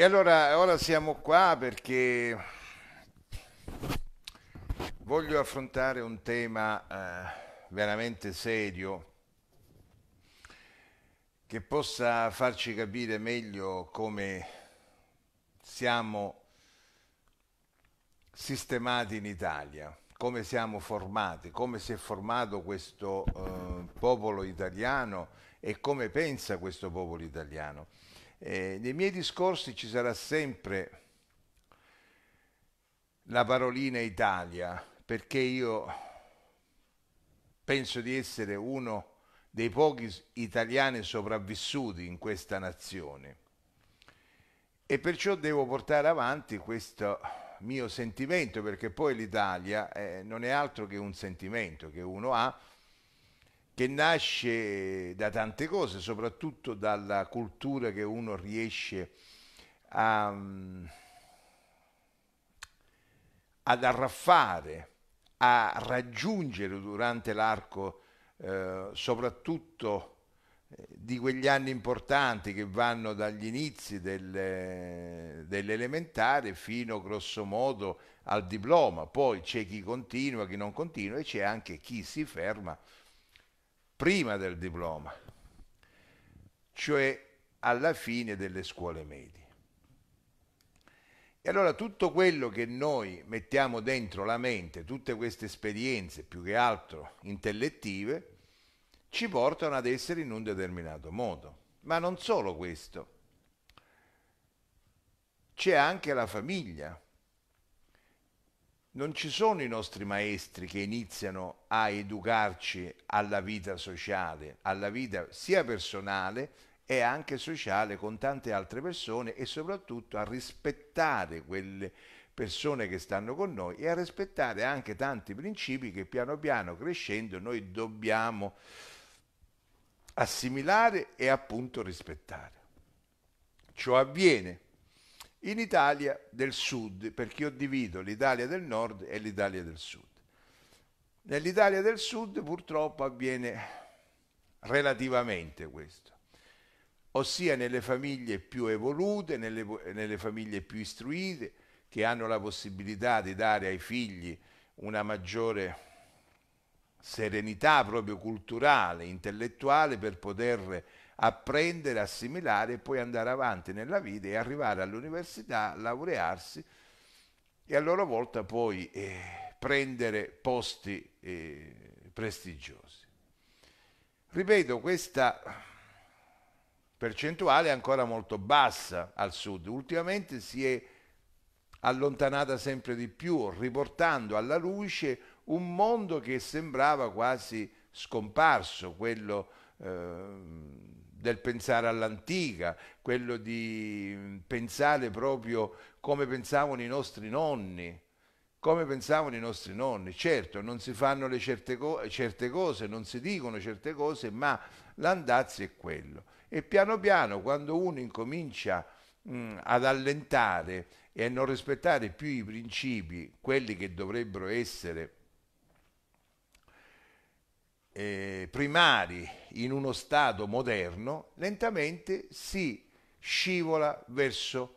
E allora ora siamo qua perché voglio affrontare un tema eh, veramente serio che possa farci capire meglio come siamo sistemati in Italia, come siamo formati, come si è formato questo eh, popolo italiano e come pensa questo popolo italiano. Eh, nei miei discorsi ci sarà sempre la parolina Italia, perché io penso di essere uno dei pochi italiani sopravvissuti in questa nazione e perciò devo portare avanti questo mio sentimento perché poi l'Italia eh, non è altro che un sentimento che uno ha che nasce da tante cose, soprattutto dalla cultura che uno riesce a, mm, ad arraffare, a raggiungere durante l'arco eh, soprattutto eh, di quegli anni importanti che vanno dagli inizi del, dell'elementare fino grosso modo al diploma, poi c'è chi continua, chi non continua e c'è anche chi si ferma prima del diploma, cioè alla fine delle scuole medie. E allora tutto quello che noi mettiamo dentro la mente, tutte queste esperienze più che altro intellettive, ci portano ad essere in un determinato modo. Ma non solo questo, c'è anche la famiglia, non ci sono i nostri maestri che iniziano a educarci alla vita sociale, alla vita sia personale e anche sociale con tante altre persone e soprattutto a rispettare quelle persone che stanno con noi e a rispettare anche tanti principi che piano piano crescendo noi dobbiamo assimilare e appunto rispettare. Ciò avviene in Italia del Sud, perché io divido l'Italia del Nord e l'Italia del Sud. Nell'Italia del Sud purtroppo avviene relativamente questo, ossia nelle famiglie più evolute, nelle, nelle famiglie più istruite, che hanno la possibilità di dare ai figli una maggiore serenità proprio culturale, intellettuale, per poter apprendere, assimilare e poi andare avanti nella vita e arrivare all'università, laurearsi e a loro volta poi eh, prendere posti eh, prestigiosi. Ripeto, questa percentuale è ancora molto bassa al sud, ultimamente si è allontanata sempre di più, riportando alla luce un mondo che sembrava quasi scomparso, quello eh, del pensare all'antica, quello di pensare proprio come pensavano i nostri nonni, come pensavano i nostri nonni. Certo, non si fanno le certe, co- certe cose, non si dicono certe cose, ma l'andazzo è quello. E piano piano, quando uno incomincia mh, ad allentare e a non rispettare più i principi, quelli che dovrebbero essere eh, primari in uno Stato moderno, lentamente si scivola verso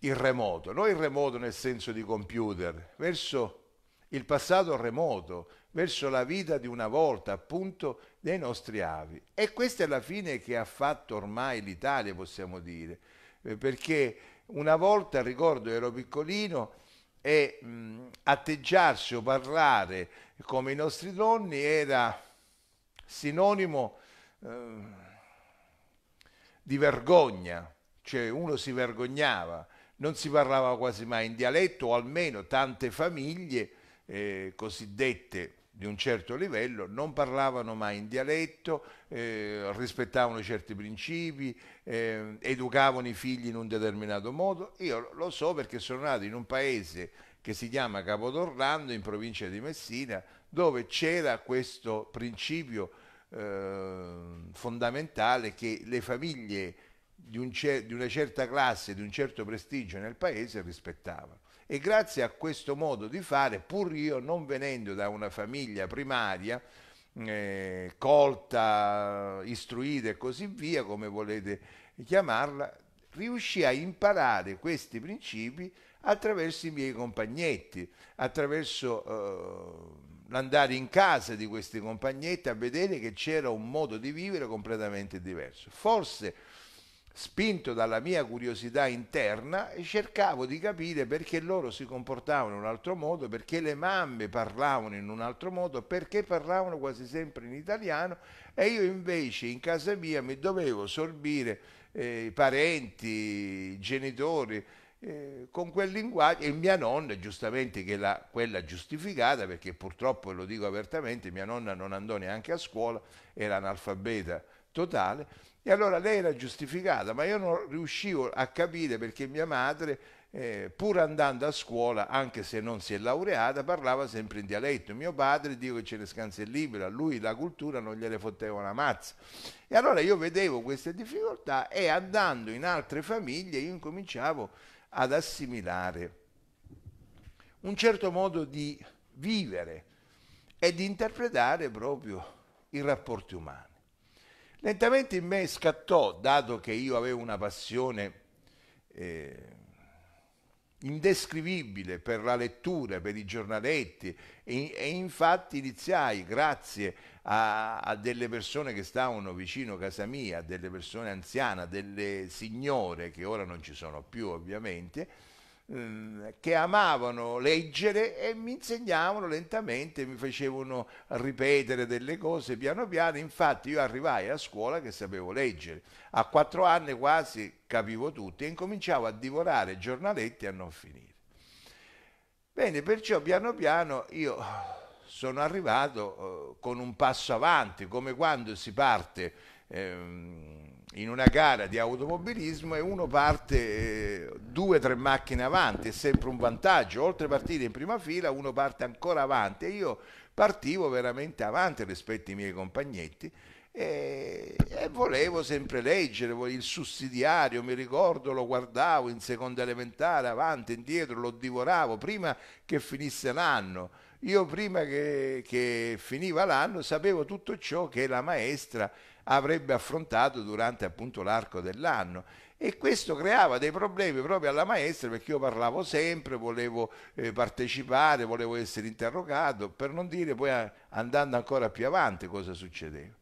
il remoto, non il remoto nel senso di computer, verso il passato remoto, verso la vita di una volta, appunto, dei nostri avi. E questa è la fine che ha fatto ormai l'Italia, possiamo dire, eh, perché una volta, ricordo, ero piccolino, e mh, atteggiarsi o parlare come i nostri nonni era sinonimo eh, di vergogna, cioè uno si vergognava, non si parlava quasi mai in dialetto o almeno tante famiglie eh, cosiddette di un certo livello, non parlavano mai in dialetto, eh, rispettavano certi principi, eh, educavano i figli in un determinato modo. Io lo so perché sono nato in un paese che si chiama Capodorlando, in provincia di Messina, dove c'era questo principio eh, fondamentale che le famiglie di, un cer di una certa classe, di un certo prestigio nel paese rispettavano e grazie a questo modo di fare, pur io non venendo da una famiglia primaria, eh, colta, istruita e così via, come volete chiamarla, riuscì a imparare questi principi attraverso i miei compagnetti, attraverso eh, l'andare in casa di questi compagnetti a vedere che c'era un modo di vivere completamente diverso. Forse spinto dalla mia curiosità interna, cercavo di capire perché loro si comportavano in un altro modo, perché le mamme parlavano in un altro modo, perché parlavano quasi sempre in italiano e io invece in casa mia mi dovevo sorbire eh, parenti, genitori. Eh, con quel linguaggio e mia nonna giustamente che la, quella giustificata perché purtroppo lo dico apertamente mia nonna non andò neanche a scuola era analfabeta totale e allora lei era giustificata, ma io non riuscivo a capire perché mia madre, eh, pur andando a scuola, anche se non si è laureata, parlava sempre in dialetto. Mio padre, Dio che ce ne scanse il libro, a lui la cultura non gliele fotteva una mazza. E allora io vedevo queste difficoltà e andando in altre famiglie io incominciavo ad assimilare un certo modo di vivere e di interpretare proprio i rapporti umani. Lentamente in me scattò, dato che io avevo una passione eh, indescrivibile per la lettura, per i giornaletti e, e infatti iniziai, grazie a, a, delle persone che stavano vicino a casa mia, delle persone anziane, delle signore che ora non ci sono più ovviamente, Ehm, che amavano leggere e mi insegnavano lentamente, mi facevano ripetere delle cose piano piano, infatti io arrivai a scuola che sapevo leggere, a quattro anni quasi capivo tutto e incominciavo a divorare giornaletti a non finire. Bene, perciò piano piano io sono arrivato eh, con un passo avanti, come quando si parte... Ehm, in una gara di automobilismo e uno parte eh, due o tre macchine avanti, è sempre un vantaggio, oltre a partire in prima fila uno parte ancora avanti e io partivo veramente avanti rispetto ai miei compagnetti e, e volevo sempre leggere il sussidiario, mi ricordo lo guardavo in seconda elementare, avanti, indietro, lo divoravo prima che finisse l'anno. Io prima che, che finiva l'anno sapevo tutto ciò che la maestra avrebbe affrontato durante appunto l'arco dell'anno e questo creava dei problemi proprio alla maestra perché io parlavo sempre, volevo eh, partecipare, volevo essere interrogato, per non dire poi a, eh, andando ancora più avanti cosa succedeva.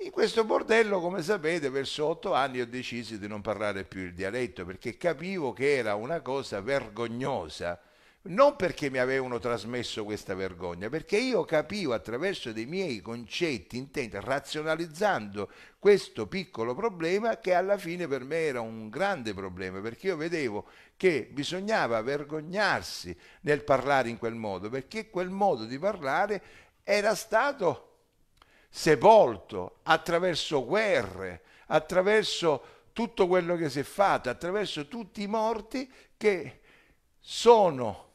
In questo bordello, come sapete, verso otto anni ho deciso di non parlare più il dialetto perché capivo che era una cosa vergognosa non perché mi avevano trasmesso questa vergogna, perché io capivo attraverso dei miei concetti, intenti, razionalizzando questo piccolo problema che alla fine per me era un grande problema, perché io vedevo che bisognava vergognarsi nel parlare in quel modo, perché quel modo di parlare era stato sepolto attraverso guerre, attraverso tutto quello che si è fatto, attraverso tutti i morti che sono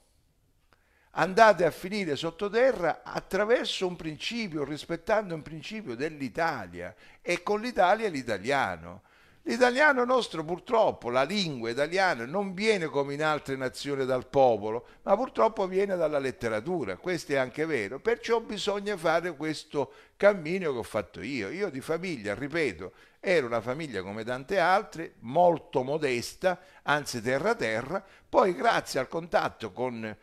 andate a finire sottoterra attraverso un principio, rispettando un principio dell'Italia e con l'Italia l'italiano. L'italiano nostro purtroppo, la lingua italiana, non viene come in altre nazioni dal popolo, ma purtroppo viene dalla letteratura, questo è anche vero, perciò bisogna fare questo cammino che ho fatto io. Io di famiglia, ripeto, ero una famiglia come tante altre, molto modesta, anzi terra terra, poi grazie al contatto con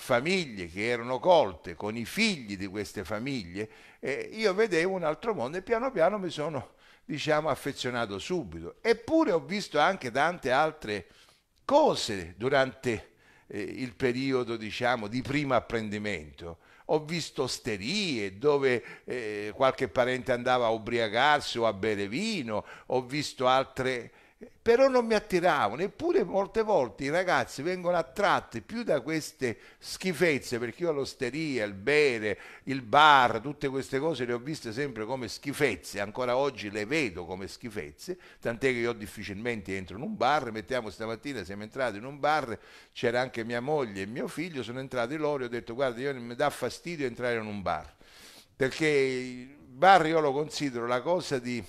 famiglie che erano colte, con i figli di queste famiglie, eh, io vedevo un altro mondo e piano piano mi sono, diciamo, affezionato subito. Eppure ho visto anche tante altre cose durante eh, il periodo, diciamo, di primo apprendimento. Ho visto osterie dove eh, qualche parente andava a ubriacarsi o a bere vino, ho visto altre però non mi attiravano, eppure molte volte i ragazzi vengono attratti più da queste schifezze, perché io all'osteria, il bere, il bar, tutte queste cose le ho viste sempre come schifezze, ancora oggi le vedo come schifezze, tant'è che io difficilmente entro in un bar, mettiamo stamattina siamo entrati in un bar, c'era anche mia moglie e mio figlio, sono entrati loro e ho detto guarda io mi dà fastidio entrare in un bar, perché il bar io lo considero la cosa di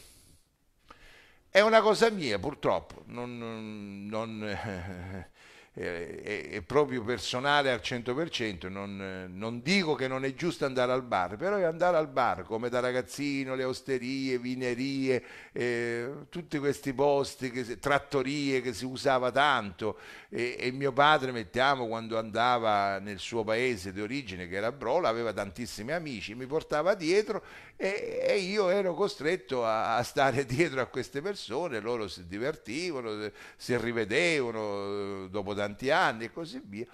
è una cosa mia, purtroppo, non, non, eh, eh, è, proprio personale al 100%, non, non, dico che non è giusto andare al bar, però è andare al bar come da ragazzino, le osterie, vinerie, eh, tutti questi posti, che, trattorie che si usava tanto e, e, mio padre, mettiamo, quando andava nel suo paese di origine che era Brola, aveva tantissimi amici, mi portava dietro e, e io ero costretto a, a stare dietro a queste persone, loro si divertivano, si rivedevano dopo tanti anni e così via.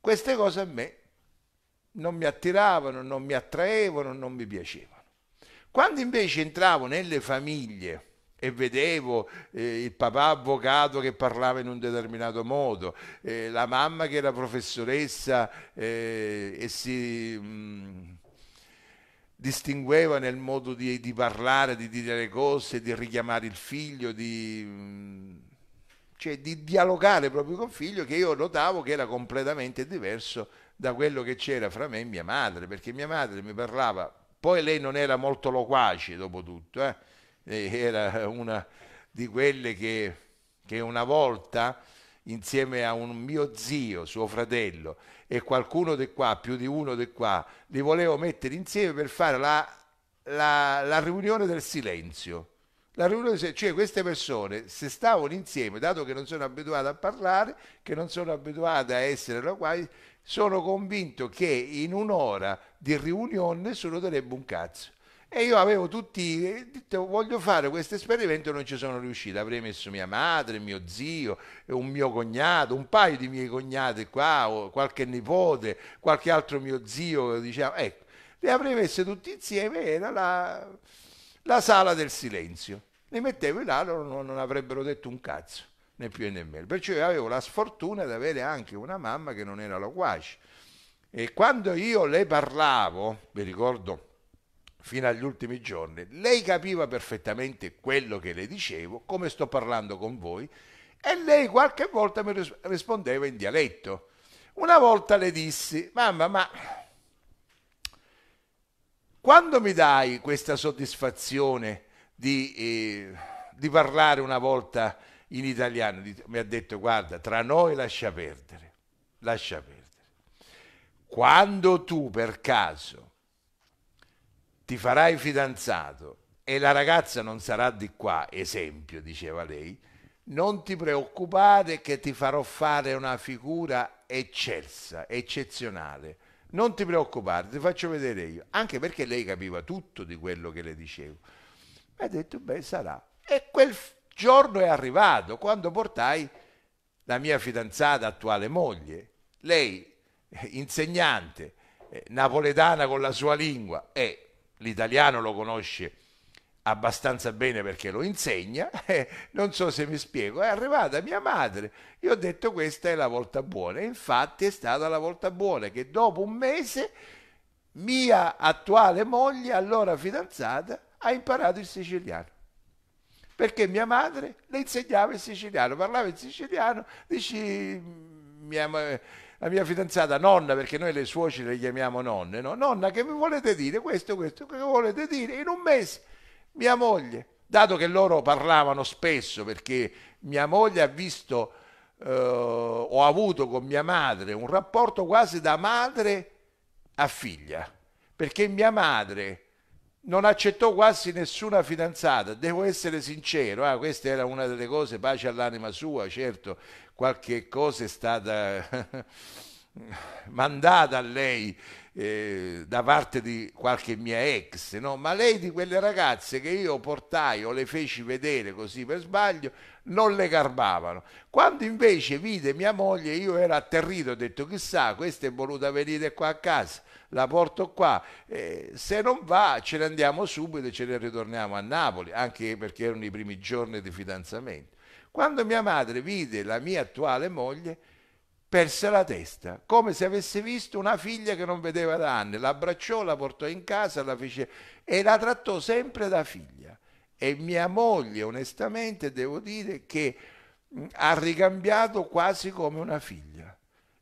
Queste cose a me non mi attiravano, non mi attraevano, non mi piacevano. Quando invece entravo nelle famiglie e vedevo eh, il papà avvocato che parlava in un determinato modo, eh, la mamma che era professoressa eh, e si mh, mm, distingueva nel modo di, di, parlare, di dire le cose, di richiamare il figlio, di... Mh, mm, cioè di dialogare proprio con figlio che io notavo che era completamente diverso da quello che c'era fra me e mia madre, perché mia madre mi parlava, poi lei non era molto loquace dopo tutto, eh? era una di quelle che, che una volta insieme a un mio zio, suo fratello, e qualcuno di qua, più di uno di qua, li volevo mettere insieme per fare la, la, la riunione del silenzio la riunione, cioè queste persone se stavano insieme, dato che non sono abituate a parlare, che non sono abituate a essere loquaci, sono convinto che in un'ora di riunione nessuno darebbe un cazzo. E io avevo tutti, eh, detto, voglio fare questo esperimento, non ci sono riuscito. Avrei messo mia madre, mio zio, un mio cognato, un paio di miei cognati qua, qualche nipote, qualche altro mio zio, diciamo, ecco, le avrei messe tutti insieme, era la, la sala del silenzio ne mettevo là, loro non, non avrebbero detto un cazzo, né più né meno. Perciò io avevo la sfortuna di avere anche una mamma che non era loquace. E quando io le parlavo, mi ricordo fino agli ultimi giorni, lei capiva perfettamente quello che le dicevo, come sto parlando con voi, e lei qualche volta mi rispondeva in dialetto. Una volta le dissi, mamma, ma quando mi dai questa soddisfazione di, eh, di parlare una volta in italiano, mi ha detto guarda, tra noi lascia perdere, lascia perdere. Quando tu per caso ti farai fidanzato e la ragazza non sarà di qua, esempio, diceva lei, non ti preoccupare che ti farò fare una figura eccelsa, eccezionale. Non ti preoccupare, ti faccio vedere io. Anche perché lei capiva tutto di quello che le dicevo. E ho detto, beh, sarà. E quel giorno è arrivato quando portai la mia fidanzata, attuale moglie. Lei, eh, insegnante, eh, napoletana con la sua lingua e l'italiano lo conosce abbastanza bene perché lo insegna, non so se mi spiego, è arrivata mia madre, io ho detto questa è la volta buona, infatti è stata la volta buona che dopo un mese mia attuale moglie, allora fidanzata, ha imparato il siciliano. Perché mia madre le insegnava il siciliano, parlava il siciliano, dici mm, mia, la mia fidanzata nonna, perché noi le suocere le chiamiamo nonne, no? nonna che mi volete dire questo, questo, che volete dire in un mese? Mia moglie, dato che loro parlavano spesso, perché mia moglie ha visto, eh, ho avuto con mia madre un rapporto quasi da madre a figlia, perché mia madre non accettò quasi nessuna fidanzata, devo essere sincero, ah, questa era una delle cose, pace all'anima sua, certo, qualche cosa è stata mandata a lei eh, da parte di qualche mia ex, no? ma lei di quelle ragazze che io portai o le feci vedere così per sbaglio, non le garbavano. Quando invece vide mia moglie, io ero atterrito, ho detto chissà, questa è voluta venire qua a casa la porto qua, eh, se non va ce ne andiamo subito e ce ne ritorniamo a Napoli, anche perché erano i primi giorni di fidanzamento. Quando mia madre vide la mia attuale moglie, perse la testa, come se avesse visto una figlia che non vedeva da anni, l'abbracciò, la portò in casa, la fece e la trattò sempre da figlia. E mia moglie, onestamente, devo dire che mm, ha ricambiato quasi come una figlia.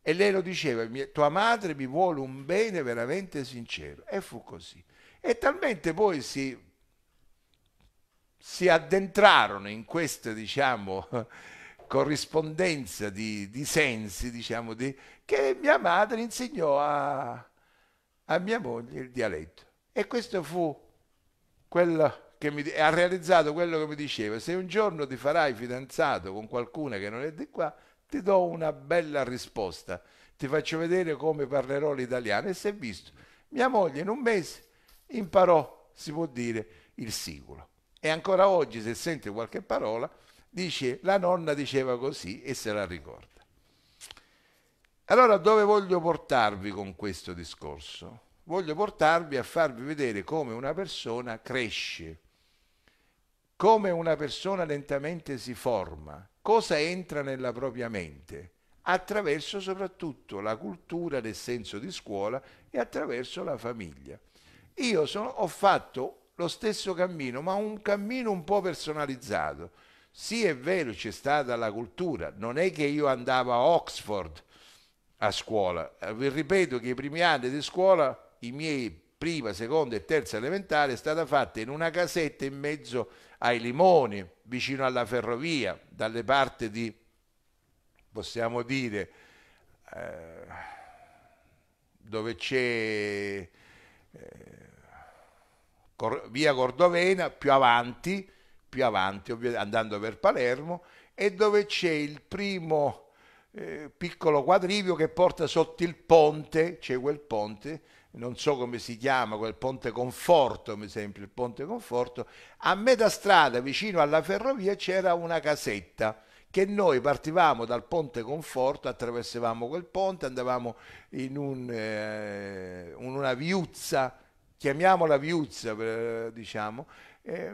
E lei lo diceva, tua madre mi vuole un bene veramente sincero. E fu così. E talmente poi si, si addentrarono in questa, diciamo, corrispondenza di, di sensi, diciamo, di, che mia madre insegnò a, a mia moglie il dialetto. E questo fu quello che mi, ha realizzato quello che mi diceva, se un giorno ti farai fidanzato con qualcuna che non è di qua, ti do una bella risposta, ti faccio vedere come parlerò l'italiano e si è visto. Mia moglie in un mese imparò, si può dire, il siculo. E ancora oggi se sente qualche parola dice la nonna diceva così e se la ricorda. Allora dove voglio portarvi con questo discorso? Voglio portarvi a farvi vedere come una persona cresce, come una persona lentamente si forma, cosa entra nella propria mente? Attraverso soprattutto la cultura del senso di scuola e attraverso la famiglia. Io sono, ho fatto lo stesso cammino, ma un cammino un po' personalizzato. Sì, è vero, c'è stata la cultura, non è che io andavo a Oxford a scuola. Vi eh, ripeto che i primi anni di scuola, i miei prima, seconda e terza elementare, è stata fatta in una casetta in mezzo a ai limoni, vicino alla ferrovia, dalle parti di, possiamo dire, eh, dove c'è eh, via Cordovena, più avanti, più avanti andando per Palermo, e dove c'è il primo eh, piccolo quadrivio che porta sotto il ponte, c'è quel ponte, non so come si chiama, quel ponte Conforto, mi sembra, il ponte Conforto, a metà strada vicino alla ferrovia c'era una casetta che noi partivamo dal ponte Conforto, attraversavamo quel ponte, andavamo in, un, eh, in una viuzza, chiamiamola viuzza, diciamo, eh,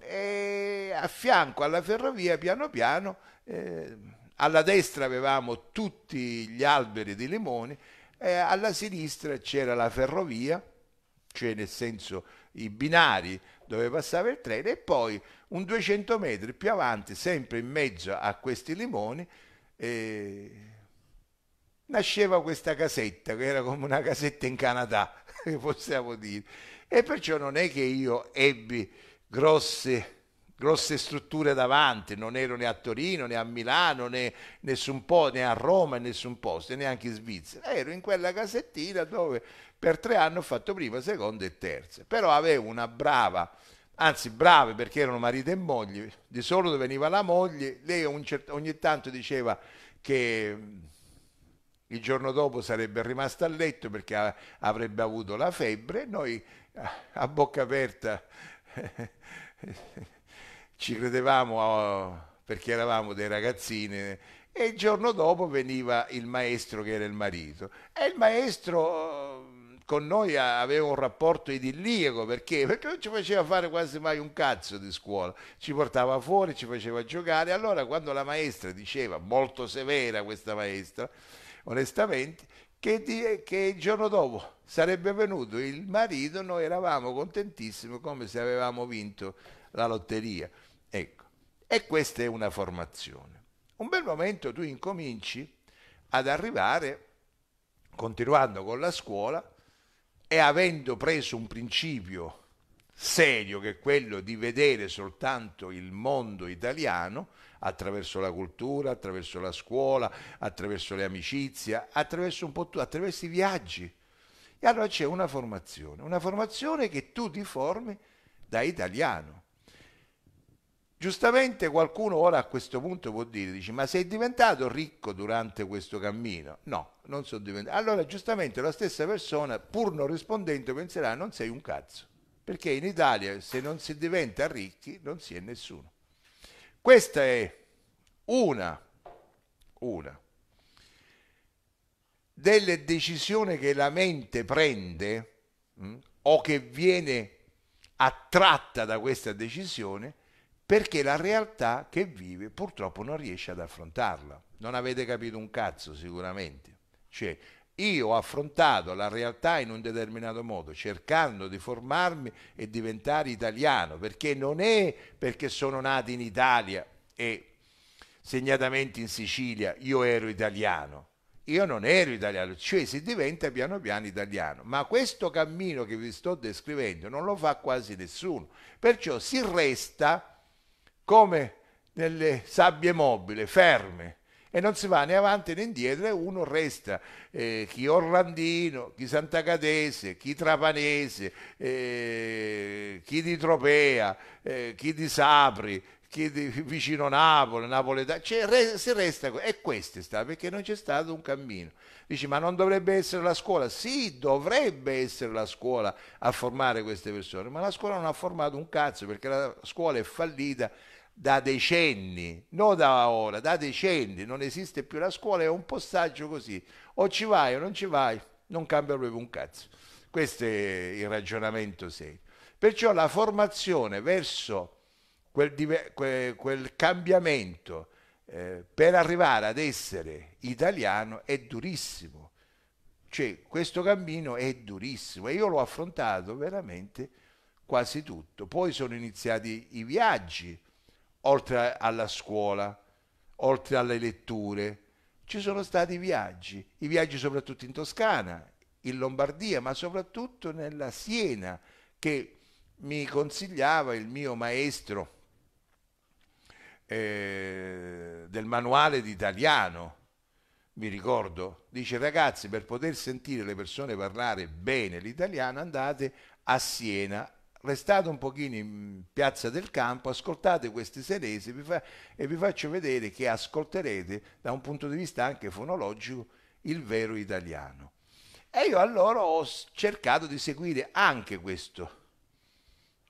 e a fianco alla ferrovia piano piano eh, alla destra avevamo tutti gli alberi di limoni e alla sinistra c'era la ferrovia, cioè nel senso i binari dove passava il treno e poi un 200 metri più avanti, sempre in mezzo a questi limoni, eh, nasceva questa casetta che era come una casetta in Canada, possiamo dire. E perciò non è che io ebbi grossi grosse strutture davanti, non ero né a Torino né a Milano né, nessun po- né a Roma in nessun posto, neanche in Svizzera, ero in quella casettina dove per tre anni ho fatto prima, seconda e terza, però avevo una brava, anzi brave perché erano marito e moglie, di solito veniva la moglie, lei certo, ogni tanto diceva che mm, il giorno dopo sarebbe rimasta a letto perché avrebbe avuto la febbre, noi a bocca aperta... ci credevamo oh, perché eravamo dei ragazzini e il giorno dopo veniva il maestro che era il marito e il maestro mm, con noi aveva un rapporto idilliaco perché? perché non ci faceva fare quasi mai un cazzo di scuola, ci portava fuori, ci faceva giocare. Allora, quando la maestra diceva, molto severa questa maestra, onestamente, che, di, che il giorno dopo sarebbe venuto il marito, noi eravamo contentissimi come se avevamo vinto la lotteria. E questa è una formazione. Un bel momento tu incominci ad arrivare, continuando con la scuola, e avendo preso un principio serio che è quello di vedere soltanto il mondo italiano attraverso la cultura, attraverso la scuola, attraverso le amicizie, attraverso un po' tu, attraverso i viaggi. E allora c'è una formazione, una formazione che tu ti formi da italiano. Giustamente qualcuno ora a questo punto può dire, dice, ma sei diventato ricco durante questo cammino? No, non sono diventato. Allora giustamente la stessa persona, pur non rispondendo, penserà, non sei un cazzo, perché in Italia se non si diventa ricchi non si è nessuno. Questa è una, una delle decisioni che la mente prende mh, mm, o che viene attratta da questa decisione perché la realtà che vive purtroppo non riesce ad affrontarla. Non avete capito un cazzo sicuramente. Cioè, io ho affrontato la realtà in un determinato modo, cercando di formarmi e diventare italiano, perché non è perché sono nato in Italia e segnatamente in Sicilia io ero italiano. Io non ero italiano, cioè si diventa piano piano italiano, ma questo cammino che vi sto descrivendo non lo fa quasi nessuno, perciò si resta come nelle sabbie mobili, ferme, e non si va né avanti né indietro e uno resta eh, chi Orlandino, chi santacadese, chi Trapanese, eh, chi di Tropea, eh, chi di Sapri, chi di vicino Napoli, Napoletano, cioè, re, si resta e questo sta perché non c'è stato un cammino. Dici ma non dovrebbe essere la scuola? Sì, dovrebbe essere la scuola a formare queste persone, ma la scuola non ha formato un cazzo perché la scuola è fallita da decenni, non da ora, da decenni, non esiste più la scuola, è un postaggio così, o ci vai o non ci vai, non cambia proprio un cazzo. Questo è il ragionamento serio. Perciò la formazione verso quel, quel, cambiamento eh, per arrivare ad essere italiano è durissimo. Cioè, questo cammino è durissimo e io l'ho affrontato veramente quasi tutto. Poi sono iniziati i viaggi, oltre alla scuola, oltre alle letture, ci sono stati i viaggi, i viaggi soprattutto in Toscana, in Lombardia, ma soprattutto nella Siena, che mi consigliava il mio maestro eh, del manuale d'italiano. Mi ricordo, dice ragazzi, per poter sentire le persone parlare bene l'italiano andate a Siena restate un pochino in Piazza del Campo, ascoltate questi senesi fa, e vi faccio vedere che ascolterete da un punto di vista anche fonologico il vero italiano. E io allora ho cercato di seguire anche questo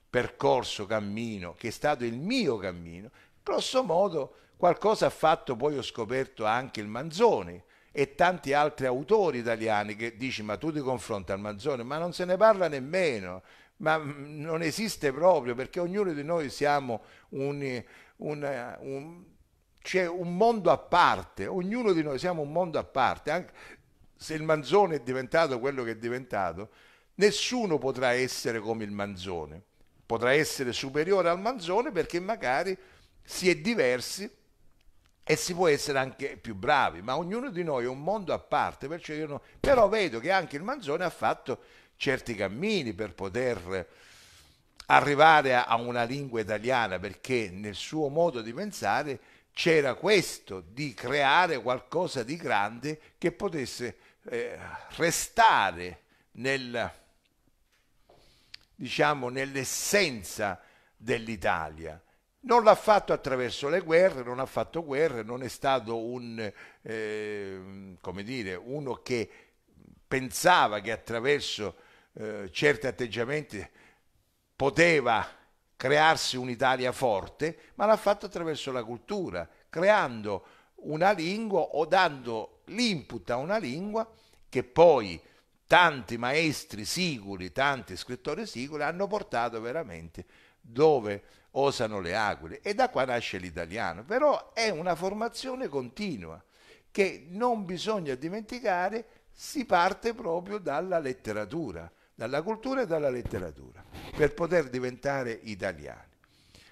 percorso, cammino, che è stato il mio cammino. Grosso modo qualcosa ha fatto, poi ho scoperto anche il Manzoni, e tanti altri autori italiani che dici ma tu ti confronti al Manzoni ma non se ne parla nemmeno ma mm, non esiste proprio perché ognuno di noi siamo un, un, un c'è un mondo a parte, ognuno di noi siamo un mondo a parte, anche se il Manzone è diventato quello che è diventato, nessuno potrà essere come il Manzone, potrà essere superiore al Manzone perché magari si è diversi e si può essere anche più bravi, ma ognuno di noi è un mondo a parte, perciò io no... però vedo che anche il Manzone ha fatto certi cammini per poter arrivare a una lingua italiana, perché nel suo modo di pensare c'era questo, di creare qualcosa di grande che potesse eh, restare nel, diciamo, nell'essenza dell'Italia. Non l'ha fatto attraverso le guerre, non ha fatto guerre, non è stato un, eh, come dire, uno che pensava che attraverso eh, certi atteggiamenti poteva crearsi un'Italia forte, ma l'ha fatto attraverso la cultura, creando una lingua o dando l'input a una lingua che poi tanti maestri sicuri, tanti scrittori sicuri hanno portato veramente dove osano le aquile e da qua nasce l'italiano, però è una formazione continua che non bisogna dimenticare si parte proprio dalla letteratura dalla cultura e dalla letteratura per poter diventare italiani.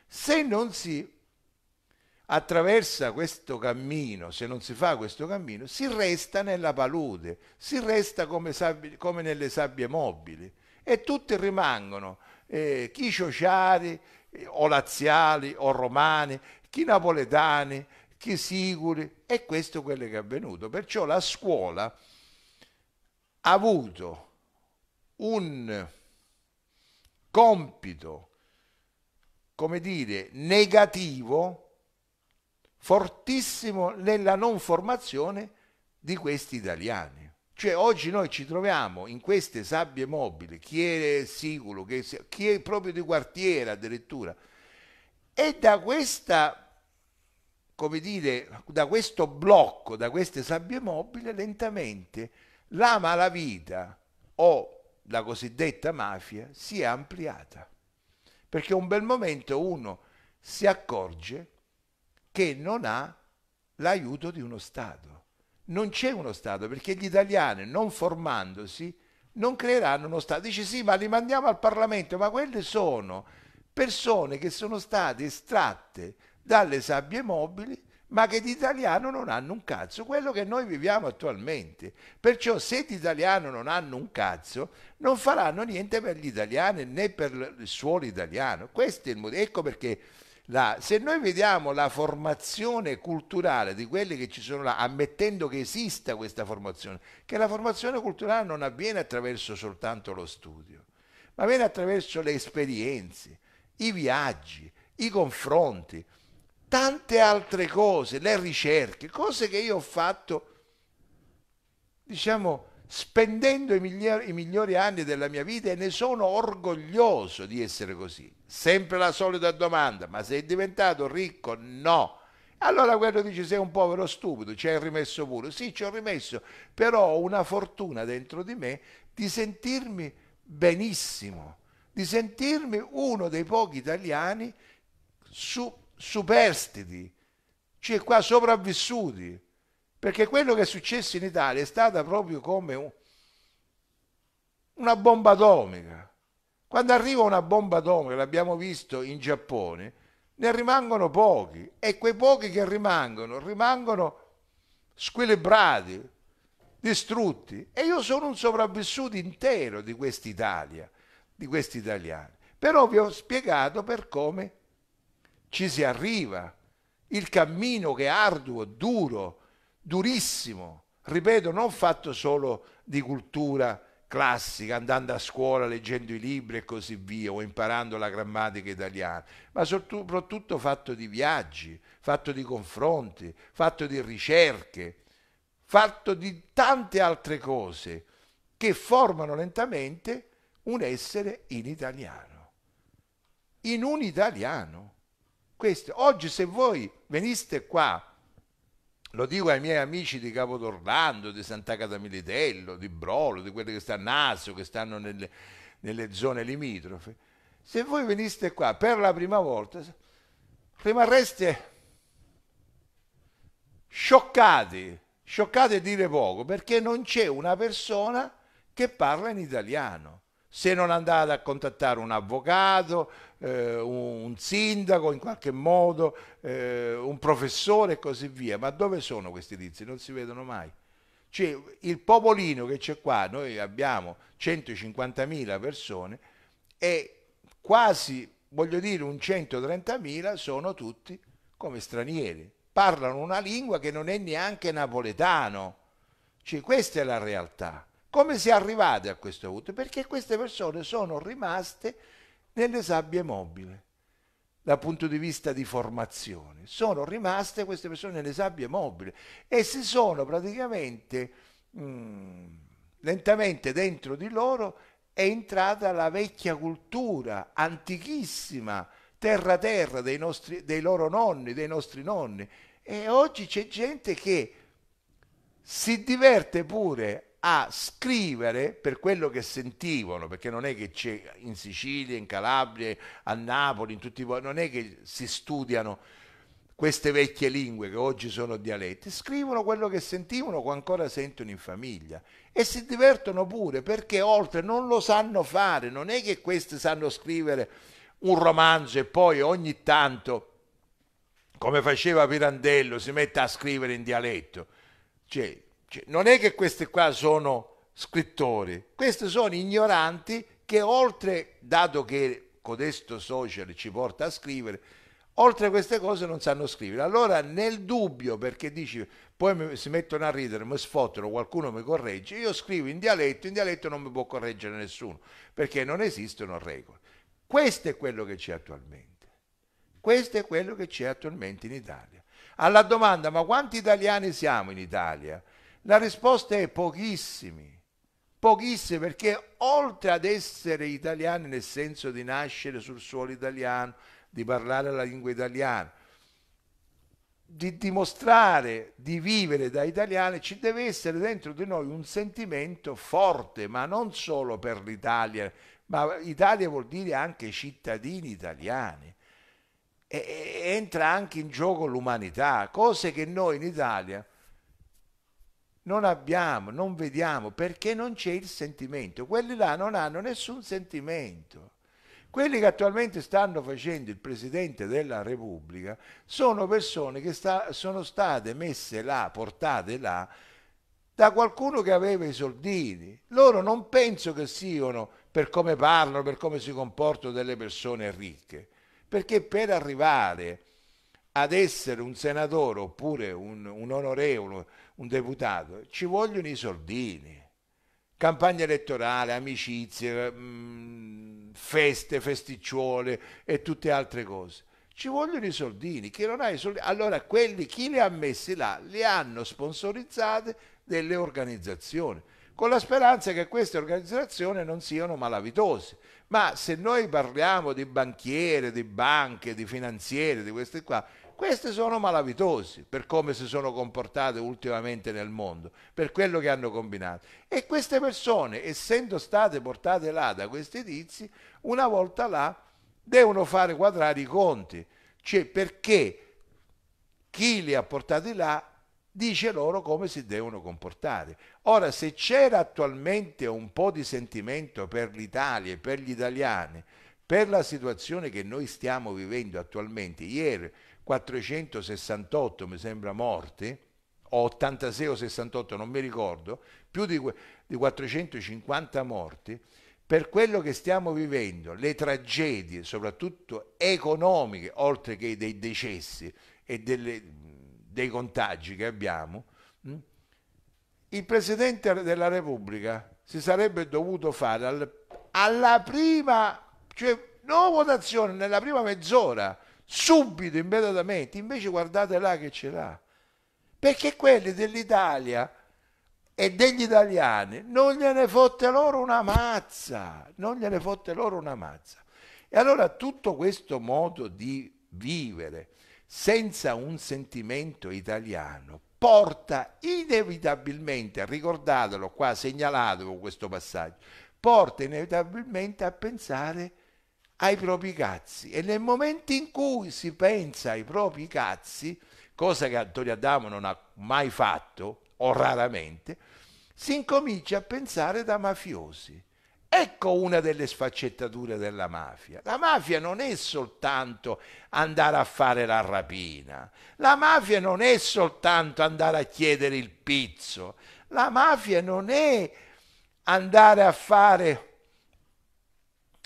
Se non si attraversa questo cammino, se non si fa questo cammino, si resta nella palude, si resta come, sabbie, come nelle sabbie mobili e tutti rimangono, eh, chi sociali eh, o laziali o romani, chi napoletani, chi sicuri, e questo è quello che è avvenuto. Perciò la scuola ha avuto un compito, come dire, negativo, fortissimo nella non formazione di questi italiani. Cioè oggi noi ci troviamo in queste sabbie mobili, chi è sicuro, chi è, proprio di quartiera addirittura, e da questa, come dire, da questo blocco, da queste sabbie mobili, lentamente la malavita o la cosiddetta mafia si è ampliata. Perché un bel momento uno si accorge che non ha l'aiuto di uno Stato. Non c'è uno Stato perché gli italiani, non formandosi, non creeranno uno Stato. Dice sì, ma li mandiamo al Parlamento, ma quelle sono persone che sono state estratte dalle sabbie mobili ma che di italiano non hanno un cazzo, quello che noi viviamo attualmente. Perciò se di italiano non hanno un cazzo, non faranno niente per gli italiani né per il suolo italiano. Questo è il motivo. Ecco perché la, se noi vediamo la formazione culturale di quelli che ci sono là, ammettendo che esista questa formazione, che la formazione culturale non avviene attraverso soltanto lo studio, ma avviene attraverso le esperienze, i viaggi, i confronti tante altre cose, le ricerche, cose che io ho fatto, diciamo, spendendo i migliori, i migliori, anni della mia vita e ne sono orgoglioso di essere così. Sempre la solita domanda, ma sei diventato ricco? No. Allora quello dice sei un povero stupido, ci hai rimesso pure. Sì, ci ho rimesso, però ho una fortuna dentro di me di sentirmi benissimo, di sentirmi uno dei pochi italiani su superstiti, cioè qua sopravvissuti, perché quello che è successo in Italia è stata proprio come un, una bomba atomica. Quando arriva una bomba atomica, l'abbiamo visto in Giappone, ne rimangono pochi e quei pochi che rimangono rimangono squilibrati, distrutti. E io sono un sopravvissuto intero di quest'Italia, di questi italiani. Però vi ho spiegato per come ci si arriva. Il cammino che è arduo, duro, durissimo, ripeto, non fatto solo di cultura classica, andando a scuola, leggendo i libri e così via, o imparando la grammatica italiana, ma soprattutto fatto di viaggi, fatto di confronti, fatto di ricerche, fatto di tante altre cose che formano lentamente un essere in italiano. In un italiano. Questo. Oggi se voi veniste qua, lo dico ai miei amici di Capodorlando, di Santa Cata di Brolo, di quelli che stanno a Naso, che stanno nelle, nelle zone limitrofe, se voi veniste qua per la prima volta, rimarreste scioccati, scioccati a dire poco, perché non c'è una persona che parla in italiano se non andate a contattare un avvocato, eh, un sindaco in qualche modo, eh, un professore e così via. Ma dove sono questi tizi? Non si vedono mai. Cioè, il popolino che c'è qua, noi abbiamo 150.000 persone e quasi, voglio dire, un 130.000 sono tutti come stranieri. Parlano una lingua che non è neanche napoletano. Cioè, questa è la realtà. Come si è arrivati a questo punto? Perché queste persone sono rimaste nelle sabbie mobili dal punto di vista di formazione. Sono rimaste queste persone nelle sabbie mobili e si sono praticamente mh, mm, lentamente dentro di loro è entrata la vecchia cultura antichissima, terra terra dei, nostri, dei loro nonni, dei nostri nonni. E oggi c'è gente che si diverte pure a scrivere per quello che sentivano, perché non è che c'è in Sicilia, in Calabria, a Napoli, in tutti i posti, non è che si studiano queste vecchie lingue che oggi sono dialetti, scrivono quello che sentivano o ancora sentono in famiglia e si divertono pure perché oltre non lo sanno fare, non è che questi sanno scrivere un romanzo e poi ogni tanto, come faceva Pirandello, si mette a scrivere in dialetto. Cioè, cioè, non è che questi qua sono scrittori, questi sono ignoranti che oltre, dato che codesto social ci porta a scrivere, oltre a queste cose non sanno scrivere. Allora nel dubbio, perché dici, poi mi, si mettono a ridere, mi sfottano, qualcuno mi corregge, io scrivo in dialetto, in dialetto non mi può correggere nessuno, perché non esistono regole. Questo è quello che c'è attualmente. Questo è quello che c'è attualmente in Italia. Alla domanda, ma quanti italiani siamo in Italia? La risposta è pochissimi, pochissimi perché oltre ad essere italiani nel senso di nascere sul suolo italiano, di parlare la lingua italiana, di dimostrare di vivere da italiani, ci deve essere dentro di noi un sentimento forte, ma non solo per l'Italia, ma Italia vuol dire anche cittadini italiani. E, e entra anche in gioco l'umanità, cose che noi in Italia non abbiamo, non vediamo, perché non c'è il sentimento. Quelli là non hanno nessun sentimento. Quelli che attualmente stanno facendo il Presidente della Repubblica sono persone che sta, sono state messe là, portate là, da qualcuno che aveva i soldini. Loro non penso che siano, per come parlano, per come si comportano, delle persone ricche. Perché per arrivare ad essere un senatore oppure un, un onorevole, un deputato, ci vogliono i soldini, campagna elettorale, amicizie, mm, feste, festicciole e tutte altre cose. Ci vogliono i soldini, chi non ha i soldi, allora quelli, chi li ha messi là, li hanno sponsorizzati delle organizzazioni, con la speranza che queste organizzazioni non siano malavitose ma se noi parliamo di banchiere, di banche, di finanziere, di questi qua, questi sono malavitosi per come si sono comportate ultimamente nel mondo, per quello che hanno combinato. E queste persone, essendo state portate là da questi tizi, una volta là devono fare quadrare i conti. Cioè perché chi li ha portati là dice loro come si devono comportare. Ora, se c'era attualmente un po' di sentimento per l'Italia e per gli italiani, per la situazione che noi stiamo vivendo attualmente, ieri 468 mi sembra morti, o 86 o 68, non mi ricordo, più di, di 450 morti, per quello che stiamo vivendo, le tragedie, soprattutto economiche, oltre che dei decessi e delle dei contagi che abbiamo, mm, il Presidente della Repubblica si sarebbe dovuto fare alla prima, cioè non votazione, nella prima mezz'ora, subito, immediatamente, invece guardate là che ce l'ha. Perché quelli dell'Italia e degli italiani non gliene fotte loro una mazza, non gliene fotte loro una mazza. E allora tutto questo modo di vivere, senza un sentimento italiano porta inevitabilmente, ricordatelo qua, segnalatevo questo passaggio, porta inevitabilmente a pensare ai propri cazzi e nel momento in cui si pensa ai propri cazzi, cosa che Antonio Adamo non ha mai fatto o raramente, si incomincia a pensare da mafiosi Ecco una delle sfaccettature della mafia. La mafia non è soltanto andare a fare la rapina, la mafia non è soltanto andare a chiedere il pizzo, la mafia non è andare a fare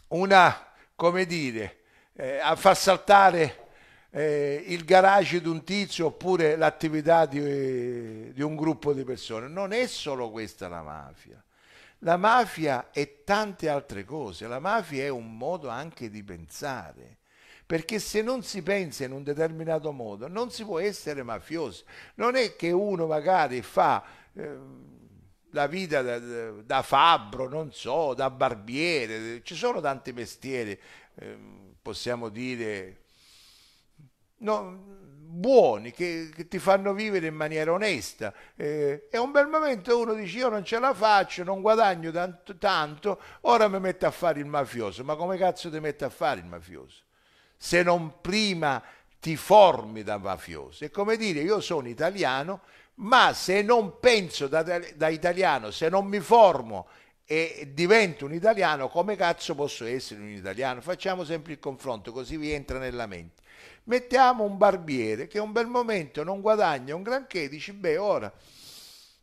una, come dire, eh, a far saltare eh, il garage di un tizio oppure l'attività di, di un gruppo di persone. Non è solo questa la mafia. La mafia è tante altre cose, la mafia è un modo anche di pensare, perché se non si pensa in un determinato modo non si può essere mafiosi. Non è che uno magari fa eh, la vita da, da, fabbro, non so, da barbiere, ci sono tanti mestieri, eh, possiamo dire... No, buoni che, che, ti fanno vivere in maniera onesta. Eh, è un bel momento uno dice io non ce la faccio, non guadagno tanto, tanto, ora mi metto a fare il mafioso. Ma come cazzo ti metto a fare il mafioso? Se non prima ti formi da mafioso. È come dire io sono italiano, ma se non penso da, da italiano, se non mi formo e divento un italiano, come cazzo posso essere un italiano? Facciamo sempre il confronto, così vi entra nella mente. Mettiamo un barbiere che un bel momento non guadagna un granché, dici beh ora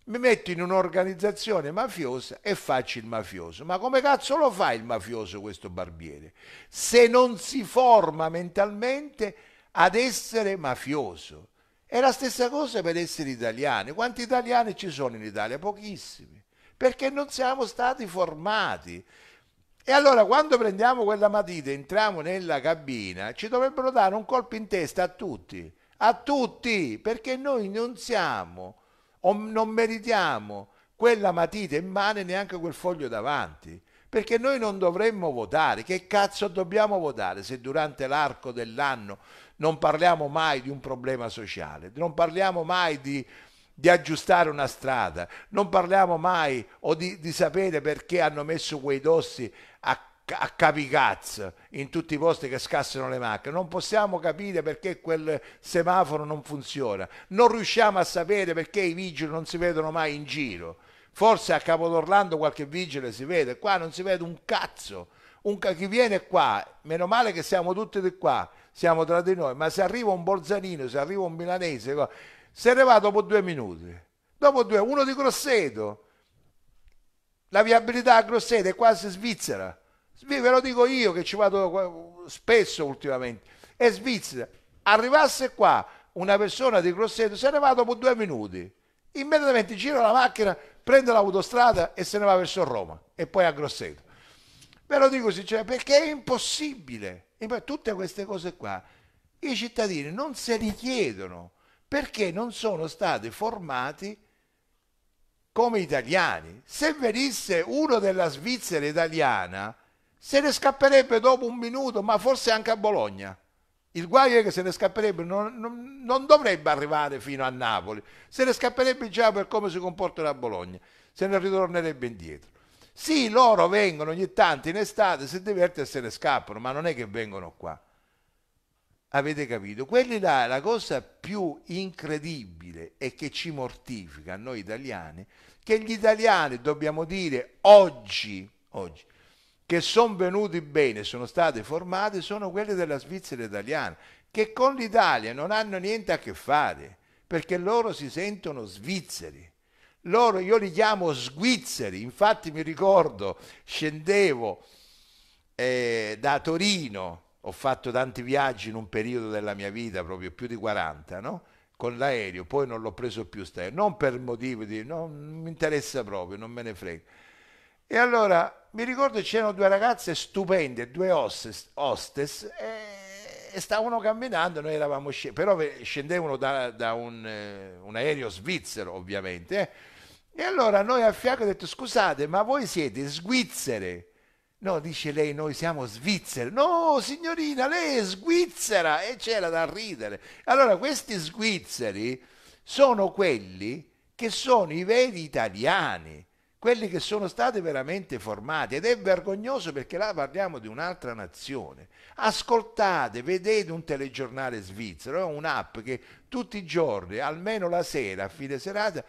mi metto in un'organizzazione mafiosa e faccio il mafioso. Ma come cazzo lo fa il mafioso questo barbiere? Se non si forma mentalmente ad essere mafioso. È la stessa cosa per essere italiani. Quanti italiani ci sono in Italia? Pochissimi. Perché non siamo stati formati. E allora quando prendiamo quella matita e entriamo nella cabina, ci dovrebbero dare un colpo in testa a tutti, a tutti, perché noi non siamo o non meritiamo quella matita in mano e neanche quel foglio davanti. Perché noi non dovremmo votare. Che cazzo dobbiamo votare se durante l'arco dell'anno non parliamo mai di un problema sociale, non parliamo mai di di aggiustare una strada, non parliamo mai o di, di sapere perché hanno messo quei dossi a a capicazzo in tutti i posti che scassano le macchine, non possiamo capire perché quel semaforo non funziona, non riusciamo a sapere perché i vigili non si vedono mai in giro. Forse a Capodorlando qualche vigile si vede, qua non si vede un cazzo. Un ca- chi viene qua, meno male che siamo tutti di qua, siamo tra di noi, ma se arriva un Bolzanino, se arriva un milanese, se ne va dopo due minuti. Dopo due, uno di Grosseto. La viabilità a Grosseto è quasi svizzera. Ve lo dico io che ci vado spesso ultimamente. È svizzera. Arrivasse qua una persona di Grosseto, se ne va dopo due minuti. Immediatamente gira la macchina, prende l'autostrada e se ne va verso Roma e poi a Grosseto. Ve lo dico sinceramente perché è impossibile. Tutte queste cose qua i cittadini non se li chiedono perché non sono stati formati come italiani. Se venisse uno della Svizzera italiana, se ne scapperebbe dopo un minuto, ma forse anche a Bologna. Il guaio è che se ne scapperebbe, non, non, non, dovrebbe arrivare fino a Napoli, se ne scapperebbe già per come si comporterà a Bologna, se ne ritornerebbe indietro. Sì, loro vengono ogni tanto in estate, si divertono e se ne scappano, ma non è che vengono qua. Avete capito? Quelli là, la cosa più incredibile e che ci mortifica a noi italiani, che gli italiani, dobbiamo dire, oggi, oggi che sono venuti bene, sono stati formati, sono quelli della Svizzera italiana, che con l'Italia non hanno niente a che fare, perché loro si sentono svizzeri. Loro, io li chiamo svizzeri, infatti mi ricordo, scendevo eh, da Torino ho fatto tanti viaggi in un periodo della mia vita, proprio più di 40, no? con l'aereo, poi non l'ho preso più staio, non per motivi di... non mi interessa proprio, non me ne frega. E allora mi ricordo c'erano due ragazze stupende, due hostess, hostess e, e, stavano camminando, noi eravamo scesi, però scendevano da, da un, eh, un, aereo svizzero ovviamente, eh. e allora noi a fianco ho detto scusate ma voi siete svizzere? No, dice lei, noi siamo svizzeri. No, signorina, lei è svizzera e c'era da ridere. Allora, questi svizzeri sono quelli che sono i veri italiani, quelli che sono stati veramente formati ed è vergognoso perché là parliamo di un'altra nazione. Ascoltate, vedete un telegiornale svizzero, è un'app che tutti i giorni, almeno la sera, a fine serata,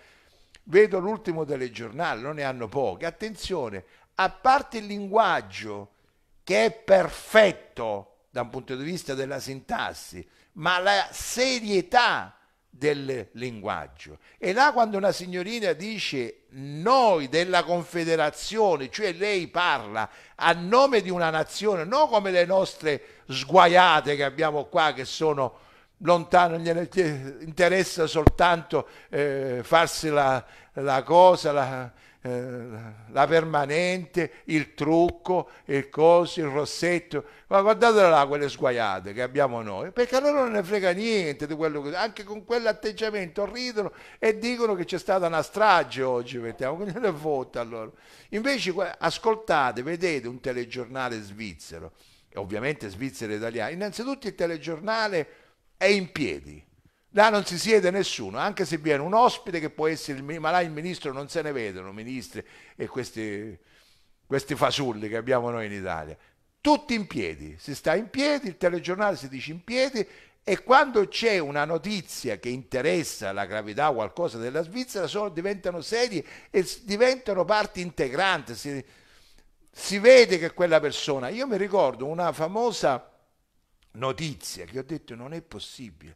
vedo l'ultimo telegiornale, non ne hanno poche. Attenzione, a parte il linguaggio che è perfetto da un punto di vista della sintassi, ma la serietà del linguaggio. E là quando una signorina dice noi della Confederazione, cioè lei parla a nome di una nazione, non come le nostre sguaiate che abbiamo qua che sono lontano, interessa soltanto eh, farsi la, la cosa, la, eh, la permanente, il trucco, il coso, il rossetto. Ma guardate là quelle sguaiate che abbiamo noi, perché a loro non ne frega niente di quello che... Anche con quell'atteggiamento ridono e dicono che c'è stata una strage oggi, mettiamo, quindi ne vota loro. Invece ascoltate, vedete un telegiornale svizzero, ovviamente svizzero italiano, innanzitutto il telegiornale è in piedi, Là non si siede nessuno, anche se viene un ospite che può essere, il, ma là il ministro non se ne vedono, ministri e questi, questi fasulli che abbiamo noi in Italia. Tutti in piedi, si sta in piedi, il telegiornale si dice in piedi e quando c'è una notizia che interessa la gravità o qualcosa della Svizzera solo diventano serie e diventano parte integrante, si, si, vede che quella persona, io mi ricordo una famosa notizia che ho detto non è possibile,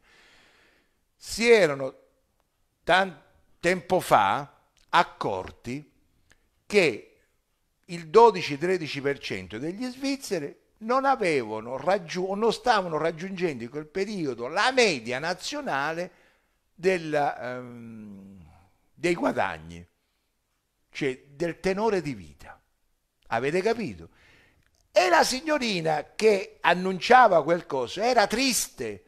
si erano tan- tempo fa accorti che il 12-13% degli svizzeri non avevano raggiunto, non stavano raggiungendo in quel periodo la media nazionale della, ehm, dei guadagni, cioè del tenore di vita. Avete capito? E la signorina che annunciava quel coso era triste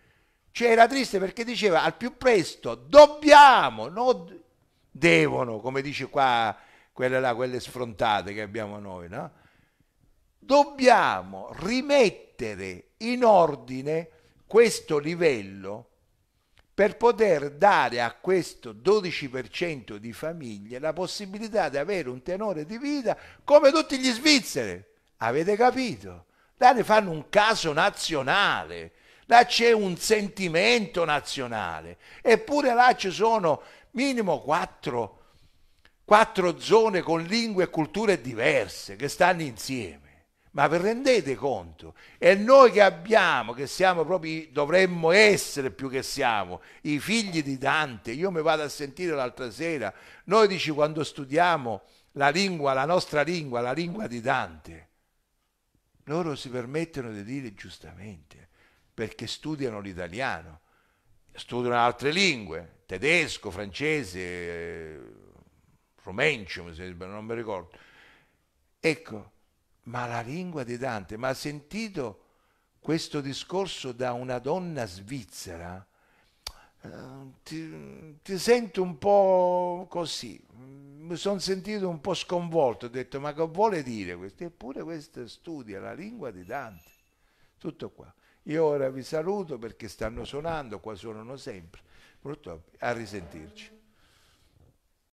cioè era triste perché diceva al più presto dobbiamo, non devono, come dice qua quelle là, quelle sfrontate che abbiamo noi, no? Dobbiamo rimettere in ordine questo livello per poter dare a questo 12% di famiglie la possibilità di avere un tenore di vita come tutti gli svizzeri. Avete capito? Là ne fanno un caso nazionale là c'è un sentimento nazionale, eppure là ci sono minimo quattro, quattro zone con lingue e culture diverse che stanno insieme. Ma vi rendete conto? E noi che abbiamo, che siamo proprio, dovremmo essere più che siamo, i figli di Dante. Io mi vado a sentire l'altra sera, noi dici quando studiamo la lingua, la nostra lingua, la lingua di Dante, loro si permettono di dire giustamente, perché studiano l'italiano, studiano altre lingue, tedesco, francese, eh, romencio, mi sembra, non mi ricordo. Ecco, ma la lingua di Dante, ma ha sentito questo discorso da una donna svizzera? Eh, ti, ti, sento un po' così, mi sono sentito un po' sconvolto, ho detto ma che vuole dire questo? Eppure questo studia la lingua di Dante, tutto qua. Io ora vi saluto perché stanno suonando, qua suonano sempre. Purtroppo, a risentirci.